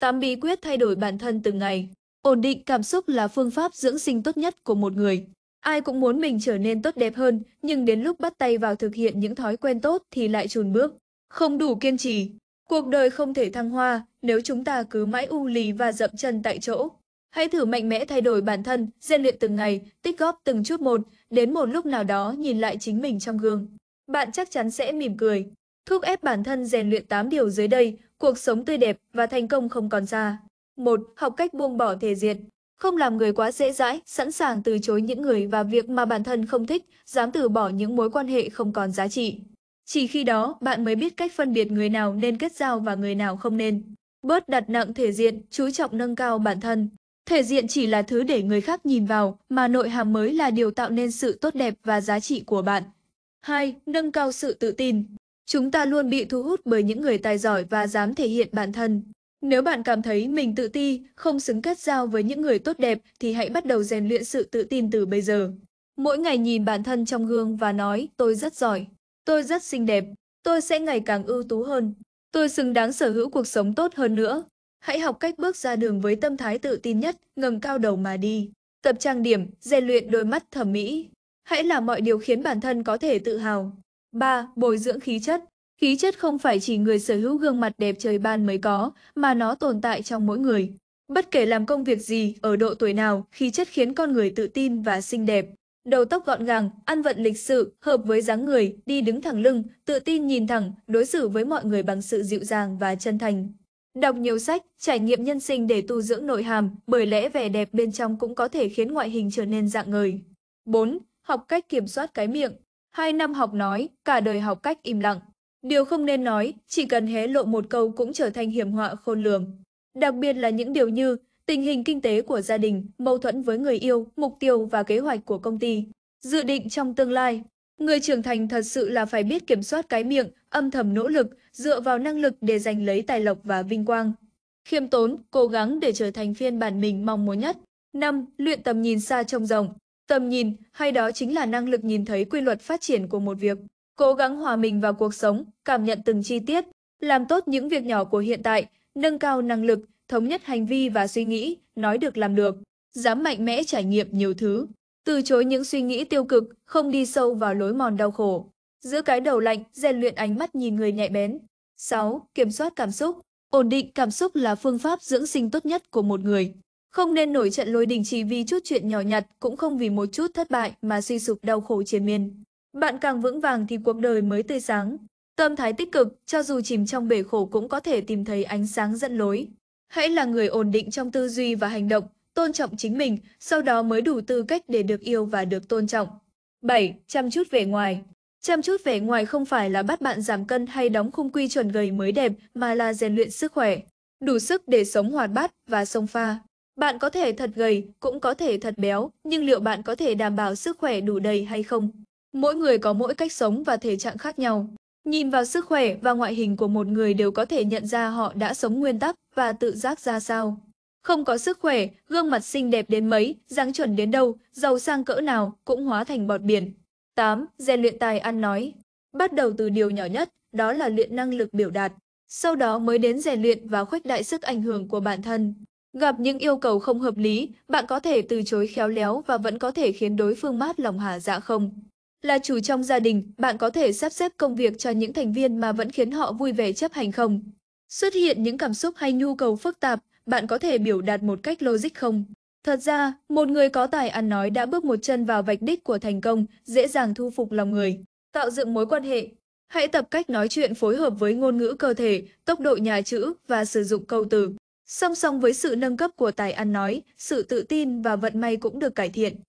Tám bí quyết thay đổi bản thân từng ngày. Ổn định cảm xúc là phương pháp dưỡng sinh tốt nhất của một người. Ai cũng muốn mình trở nên tốt đẹp hơn, nhưng đến lúc bắt tay vào thực hiện những thói quen tốt thì lại chùn bước, không đủ kiên trì. Cuộc đời không thể thăng hoa nếu chúng ta cứ mãi u lì và dậm chân tại chỗ. Hãy thử mạnh mẽ thay đổi bản thân, rèn luyện từng ngày, tích góp từng chút một, đến một lúc nào đó nhìn lại chính mình trong gương. Bạn chắc chắn sẽ mỉm cười. Thúc ép bản thân rèn luyện 8 điều dưới đây, cuộc sống tươi đẹp và thành công không còn xa. 1. Học cách buông bỏ thể diện. Không làm người quá dễ dãi, sẵn sàng từ chối những người và việc mà bản thân không thích, dám từ bỏ những mối quan hệ không còn giá trị. Chỉ khi đó, bạn mới biết cách phân biệt người nào nên kết giao và người nào không nên. Bớt đặt nặng thể diện, chú trọng nâng cao bản thân. Thể diện chỉ là thứ để người khác nhìn vào, mà nội hàm mới là điều tạo nên sự tốt đẹp và giá trị của bạn. 2. Nâng cao sự tự tin Chúng ta luôn bị thu hút bởi những người tài giỏi và dám thể hiện bản thân. Nếu bạn cảm thấy mình tự ti, không xứng kết giao với những người tốt đẹp thì hãy bắt đầu rèn luyện sự tự tin từ bây giờ. Mỗi ngày nhìn bản thân trong gương và nói tôi rất giỏi, tôi rất xinh đẹp, tôi sẽ ngày càng ưu tú hơn, tôi xứng đáng sở hữu cuộc sống tốt hơn nữa. Hãy học cách bước ra đường với tâm thái tự tin nhất, ngầm cao đầu mà đi. Tập trang điểm, rèn luyện đôi mắt thẩm mỹ. Hãy làm mọi điều khiến bản thân có thể tự hào. 3. Bồi dưỡng khí chất Khí chất không phải chỉ người sở hữu gương mặt đẹp trời ban mới có, mà nó tồn tại trong mỗi người. Bất kể làm công việc gì, ở độ tuổi nào, khí chất khiến con người tự tin và xinh đẹp. Đầu tóc gọn gàng, ăn vận lịch sự, hợp với dáng người, đi đứng thẳng lưng, tự tin nhìn thẳng, đối xử với mọi người bằng sự dịu dàng và chân thành. Đọc nhiều sách, trải nghiệm nhân sinh để tu dưỡng nội hàm, bởi lẽ vẻ đẹp bên trong cũng có thể khiến ngoại hình trở nên dạng người. 4. Học cách kiểm soát cái miệng Hai năm học nói, cả đời học cách im lặng. Điều không nên nói, chỉ cần hé lộ một câu cũng trở thành hiểm họa khôn lường. Đặc biệt là những điều như tình hình kinh tế của gia đình, mâu thuẫn với người yêu, mục tiêu và kế hoạch của công ty, dự định trong tương lai. Người trưởng thành thật sự là phải biết kiểm soát cái miệng, âm thầm nỗ lực, dựa vào năng lực để giành lấy tài lộc và vinh quang. Khiêm tốn, cố gắng để trở thành phiên bản mình mong muốn nhất. 5. Luyện tầm nhìn xa trông rộng. Tầm nhìn, hay đó chính là năng lực nhìn thấy quy luật phát triển của một việc, cố gắng hòa mình vào cuộc sống, cảm nhận từng chi tiết, làm tốt những việc nhỏ của hiện tại, nâng cao năng lực, thống nhất hành vi và suy nghĩ, nói được làm được, dám mạnh mẽ trải nghiệm nhiều thứ, từ chối những suy nghĩ tiêu cực, không đi sâu vào lối mòn đau khổ. Giữ cái đầu lạnh, rèn luyện ánh mắt nhìn người nhạy bén. 6. Kiểm soát cảm xúc Ổn định cảm xúc là phương pháp dưỡng sinh tốt nhất của một người. Không nên nổi trận lôi đình chỉ vì chút chuyện nhỏ nhặt, cũng không vì một chút thất bại mà suy sụp đau khổ triền miên. Bạn càng vững vàng thì cuộc đời mới tươi sáng. Tâm thái tích cực, cho dù chìm trong bể khổ cũng có thể tìm thấy ánh sáng dẫn lối. Hãy là người ổn định trong tư duy và hành động, tôn trọng chính mình, sau đó mới đủ tư cách để được yêu và được tôn trọng. 7. Chăm chút vẻ ngoài Chăm chút vẻ ngoài không phải là bắt bạn giảm cân hay đóng khung quy chuẩn gầy mới đẹp mà là rèn luyện sức khỏe, đủ sức để sống hoạt bát và sông pha. Bạn có thể thật gầy, cũng có thể thật béo, nhưng liệu bạn có thể đảm bảo sức khỏe đủ đầy hay không? Mỗi người có mỗi cách sống và thể trạng khác nhau. Nhìn vào sức khỏe và ngoại hình của một người đều có thể nhận ra họ đã sống nguyên tắc và tự giác ra sao. Không có sức khỏe, gương mặt xinh đẹp đến mấy, dáng chuẩn đến đâu, giàu sang cỡ nào cũng hóa thành bọt biển. 8. Rèn luyện tài ăn nói Bắt đầu từ điều nhỏ nhất, đó là luyện năng lực biểu đạt. Sau đó mới đến rèn luyện và khuếch đại sức ảnh hưởng của bản thân. Gặp những yêu cầu không hợp lý, bạn có thể từ chối khéo léo và vẫn có thể khiến đối phương mát lòng hà dạ không? Là chủ trong gia đình, bạn có thể sắp xếp công việc cho những thành viên mà vẫn khiến họ vui vẻ chấp hành không? Xuất hiện những cảm xúc hay nhu cầu phức tạp, bạn có thể biểu đạt một cách logic không? Thật ra, một người có tài ăn nói đã bước một chân vào vạch đích của thành công, dễ dàng thu phục lòng người, tạo dựng mối quan hệ. Hãy tập cách nói chuyện phối hợp với ngôn ngữ cơ thể, tốc độ nhà chữ và sử dụng câu từ. Song song với sự nâng cấp của tài ăn nói, sự tự tin và vận may cũng được cải thiện.